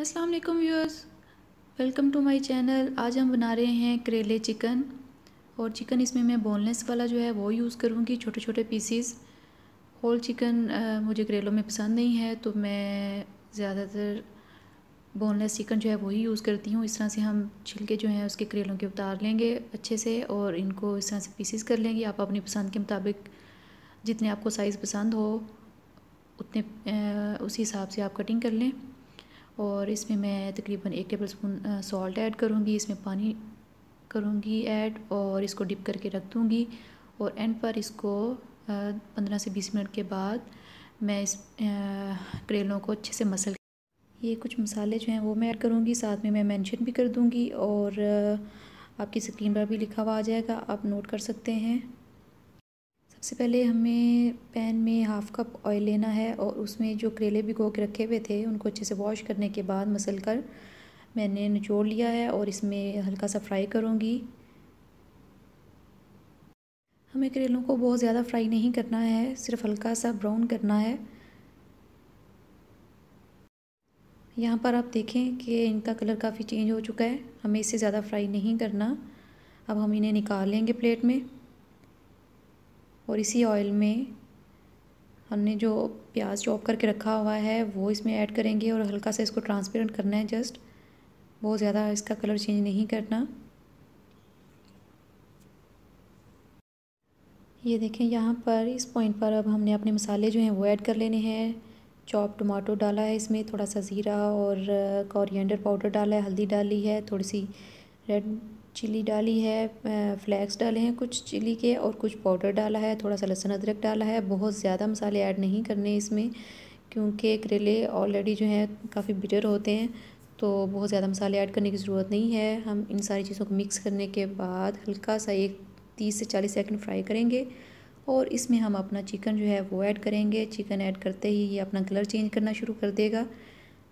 अस्सलाम वालेकुम viewers welcome to my channel आज हम बना रहे हैं करेले चिकन और चिकन इसमें मैं बोनलेस वाला जो है वो यूज़ करूँगी छोटे छोटे पीसीस होल चिकन आ, मुझे करेलों में पसंद नहीं है तो मैं ज़्यादातर बोनलेस चिकन जो है वही यूज़ करती हूँ इस तरह से हम छिलके जो हैं उसके करेलों के उतार लेंगे अच्छे से और इनको इस तरह से पीसीस कर लेंगे आप अपनी पसंद के मुताबिक जितने आपको साइज़ पसंद हो उतने आ, उसी हिसाब से आप कटिंग कर लें और इसमें मैं तकरीबन एक टेबल स्पून सॉल्ट ऐड करूँगी इसमें पानी करूँगी ऐड और इसको डिप करके रख दूँगी और एंड पर इसको पंद्रह से बीस मिनट के बाद मैं इस करेलों को अच्छे से मसल ये कुछ मसाले जो हैं वो मैं ऐड करूँगी साथ में मैं मेंशन भी कर दूँगी और आपकी स्क्रीन पर भी लिखा हुआ आ जाएगा आप नोट कर सकते हैं सबसे पहले हमें पैन में हाफ़ कप ऑयल लेना है और उसमें जो करेले भिगो के रखे हुए थे उनको अच्छे से वॉश करने के बाद मसल कर मैंने निचोड़ लिया है और इसमें हल्का सा फ्राई करूँगी हमें करेलों को बहुत ज़्यादा फ्राई नहीं करना है सिर्फ हल्का सा ब्राउन करना है यहाँ पर आप देखें कि इनका कलर काफ़ी चेंज हो चुका है हमें इसे ज़्यादा फ्राई नहीं करना अब हम इन्हें निकाल लेंगे प्लेट में और इसी ऑयल में हमने जो प्याज चॉप करके रखा हुआ है वो इसमें ऐड करेंगे और हल्का सा इसको ट्रांसपेरेंट करना है जस्ट बहुत ज़्यादा इसका कलर चेंज नहीं करना ये देखें यहाँ पर इस पॉइंट पर अब हमने अपने मसाले जो हैं वो ऐड कर लेने हैं चॉप टमाटो डाला है इसमें थोड़ा सा ज़ीरा और कोरिएंडर पाउडर डाला है हल्दी डाली है थोड़ी सी रेड चिली डाली है फ्लैक्स डाले हैं कुछ चिली के और कुछ पाउडर डाला है थोड़ा सा लहसुन अदरक डाला है बहुत ज़्यादा मसाले ऐड नहीं करने इसमें क्योंकि करेले ऑलरेडी जो है काफ़ी बिटर होते हैं तो बहुत ज़्यादा मसाले ऐड करने की ज़रूरत नहीं है हम इन सारी चीज़ों को मिक्स करने के बाद हल्का सा एक तीस से चालीस सेकेंड फ्राई करेंगे और इसमें हम अपना चिकन जो है वो ऐड करेंगे चिकन ऐड करते ही ये अपना कलर चेंज करना शुरू कर देगा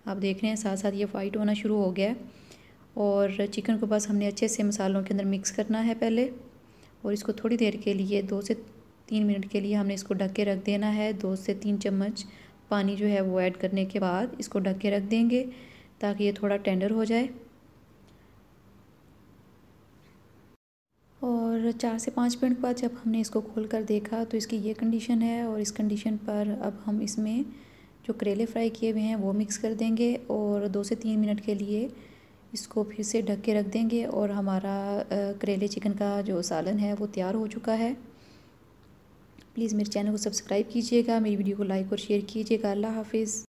आप देख रहे हैं साथ साथ ये वाइट होना शुरू हो गया है और चिकन को बस हमने अच्छे से मसालों के अंदर मिक्स करना है पहले और इसको थोड़ी देर के लिए दो से तीन मिनट के लिए हमने इसको ढक के रख देना है दो से तीन चम्मच पानी जो है वो ऐड करने के बाद इसको ढक के रख देंगे ताकि ये थोड़ा टेंडर हो जाए और चार से पाँच मिनट बाद जब हमने इसको खोल कर देखा तो इसकी ये कंडीशन है और इस कंडीशन पर अब हम इसमें जो करेले फ्राई किए हुए हैं वो मिक्स कर देंगे और दो से तीन मिनट के लिए इसको फिर से ढक के रख देंगे और हमारा करेले चिकन का जो सालन है वो तैयार हो चुका है प्लीज़ मेरे चैनल को सब्सक्राइब कीजिएगा मेरी वीडियो को लाइक और शेयर कीजिएगा अल्लाह हाफिज़